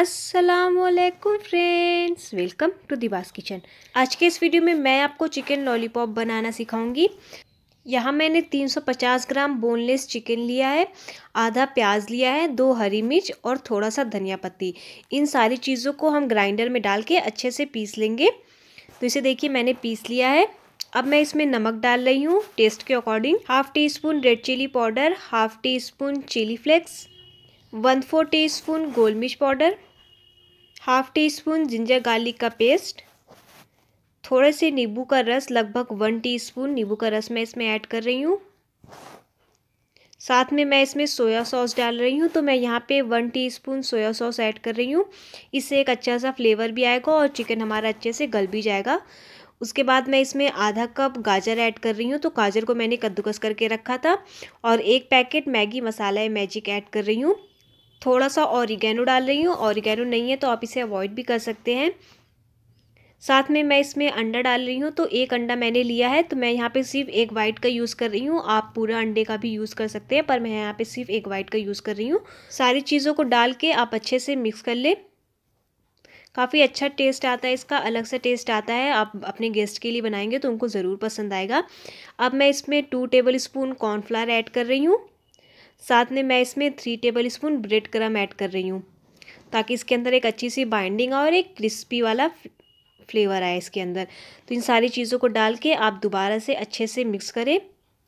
असलकुम friends welcome to Diva's kitchen आज के इस वीडियो में मैं आपको चिकन लॉलीपॉप बनाना सिखाऊंगी यहाँ मैंने 350 ग्राम बोनलेस चिकन लिया है आधा प्याज लिया है दो हरी मिर्च और थोड़ा सा धनिया पत्ती इन सारी चीज़ों को हम ग्राइंडर में डाल के अच्छे से पीस लेंगे तो इसे देखिए मैंने पीस लिया है अब मैं इसमें नमक डाल रही हूँ टेस्ट के according half teaspoon red chilli powder half teaspoon chilli flakes one four teaspoon गोल मिर्च powder half teaspoon ginger garlic का पेस्ट थोड़े से नींबू का रस लगभग वन टीस्पून नींबू का रस मैं इसमें ऐड कर रही हूँ साथ में मैं इसमें सोया सॉस डाल रही हूँ तो मैं यहाँ पे one teaspoon soya sauce add कर रही हूँ इससे एक अच्छा सा फ्लेवर भी आएगा और चिकन हमारा अच्छे से गल भी जाएगा उसके बाद मैं इसमें आधा कप गाजर ऐड कर रही हूँ तो गाजर को मैंने कद्दूकस करके रखा था और एक packet Maggi masala magic add कर रही हूँ थोड़ा सा ऑरिगेनो डाल रही हूँ ऑरिगेनो नहीं है तो आप इसे अवॉइड भी कर सकते हैं साथ में मैं इसमें अंडा डाल रही हूँ तो एक अंडा मैंने लिया है तो मैं यहाँ पे सिर्फ एक वाइट का यूज़ कर रही हूँ आप पूरा अंडे का भी यूज़ कर सकते हैं पर मैं यहाँ पे सिर्फ एक वाइट का यूज़ कर रही हूँ सारी चीज़ों को डाल के आप अच्छे से मिक्स कर लें काफ़ी अच्छा टेस्ट आता है इसका अलग सा टेस्ट आता है आप अपने गेस्ट के लिए बनाएंगे तो उनको ज़रूर पसंद आएगा अब मैं इसमें two tablespoon cornflour add कर रही हूँ साथ में मैं इसमें three tablespoon breadcrumb add कर रही हूँ ताकि इसके अंदर एक अच्छी सी बाइंडिंग और एक क्रिस्पी वाला फ्लेवर आए इसके अंदर तो इन सारी चीज़ों को डाल के आप दोबारा से अच्छे से मिक्स करें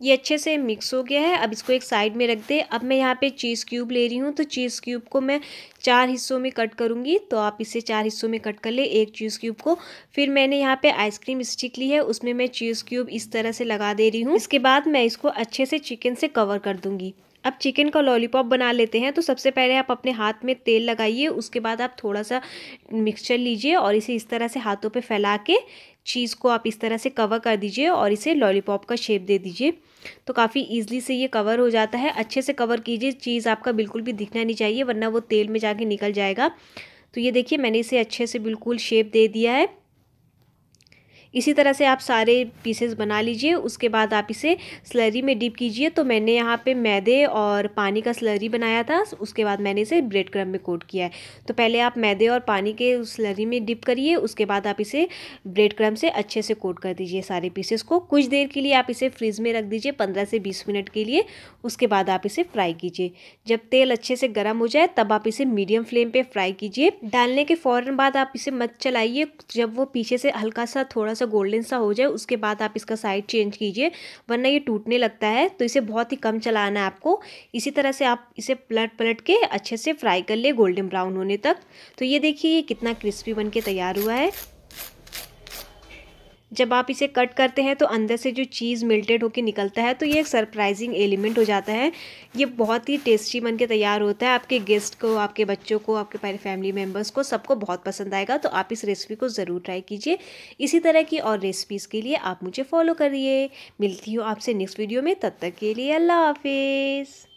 ये अच्छे से मिक्स हो गया है अब इसको एक साइड में रख दे अब मैं यहाँ पे चीज़ क्यूब ले रही हूँ तो चीज़ क्यूब को मैं चार हिस्सों में कट करूँगी तो आप इसे चार हिस्सों में कट कर ले एक चीज़ क्यूब को फिर मैंने यहाँ पे आइसक्रीम स्टिक ली है उसमें मैं चीज़ क्यूब इस तरह से लगा दे रही हूँ इसके बाद मैं इसको अच्छे से चिकन से कवर कर दूँगी अब चिकन का लॉलीपॉप बना लेते हैं तो सबसे पहले आप अपने हाथ में तेल लगाइए उसके बाद आप थोड़ा सा मिक्सचर लीजिए और इसे इस तरह से हाथों पे फैला के चीज़ को आप इस तरह से कवर कर दीजिए और इसे लॉलीपॉप का शेप दे दीजिए तो काफ़ी ईजिली से ये कवर हो जाता है अच्छे से कवर कीजिए चीज़ आपका बिल्कुल भी दिखना नहीं चाहिए वरना वो तेल में जाके निकल जाएगा तो ये देखिए मैंने इसे अच्छे से बिल्कुल शेप दे दिया है इसी तरह से आप सारे पीसेस बना लीजिए उसके बाद आप इसे स्लरी में डिप कीजिए तो मैंने यहाँ पे मैदे और पानी का स्लरी बनाया था उसके बाद मैंने इसे ब्रेड क्रम में कोट किया है तो पहले आप मैदे और पानी के स्लरी में डिप करिए उसके बाद आप इसे ब्रेड क्रम से अच्छे से कोट कर दीजिए सारे पीसेस को कुछ देर के लिए आप इसे फ्रिज में रख दीजिए पंद्रह से बीस मिनट के लिए उसके बाद आप इसे फ्राई कीजिए जब तेल अच्छे से गर्म हो जाए तब आप इसे मीडियम फ्लेम पर फ्राई कीजिए डालने के फ़ौरन बाद आप इसे मत चलाइए जब वो पीछे से हल्का सा थोड़ा सा सा अच्छा गोल्डन सा हो जाए उसके बाद आप इसका साइड चेंज कीजिए वरना ये टूटने लगता है तो इसे बहुत ही कम चलाना है आपको इसी तरह से आप इसे पलट पलट के अच्छे से फ्राई कर लिए गोल्डन ब्राउन होने तक तो ये देखिए ये कितना क्रिस्पी बन के तैयार हुआ है जब आप इसे कट करते हैं तो अंदर से जो चीज़ मेल्टेड होकर निकलता है तो ये एक सरप्राइजिंग एलिमेंट हो जाता है ये बहुत ही टेस्टी बन के तैयार होता है आपके गेस्ट को आपके बच्चों को आपके फैमिली मेम्बर्स को सबको बहुत पसंद आएगा तो आप इस रेसिपी को ज़रूर ट्राई कीजिए इसी तरह की और रेसिपीज़ के लिए आप मुझे फॉलो करिए मिलती हूँ आपसे नेक्स्ट वीडियो में तब तक के लिए अल्लाह हाफिज़